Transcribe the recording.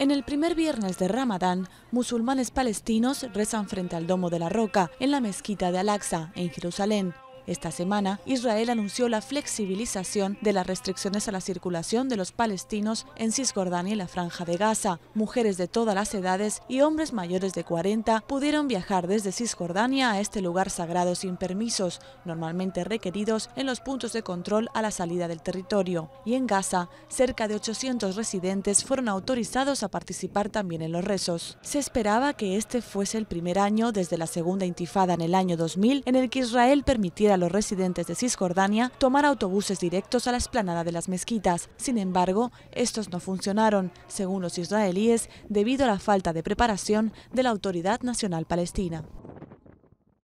En el primer viernes de Ramadán, musulmanes palestinos rezan frente al Domo de la Roca, en la mezquita de Al-Aqsa, en Jerusalén. Esta semana, Israel anunció la flexibilización de las restricciones a la circulación de los palestinos en Cisjordania y la Franja de Gaza. Mujeres de todas las edades y hombres mayores de 40 pudieron viajar desde Cisjordania a este lugar sagrado sin permisos, normalmente requeridos en los puntos de control a la salida del territorio. Y en Gaza, cerca de 800 residentes fueron autorizados a participar también en los rezos. Se esperaba que este fuese el primer año desde la segunda intifada en el año 2000 en el que Israel permitiera los residentes de Cisjordania tomar autobuses directos a la explanada de las mezquitas. Sin embargo, estos no funcionaron, según los israelíes, debido a la falta de preparación de la Autoridad Nacional Palestina.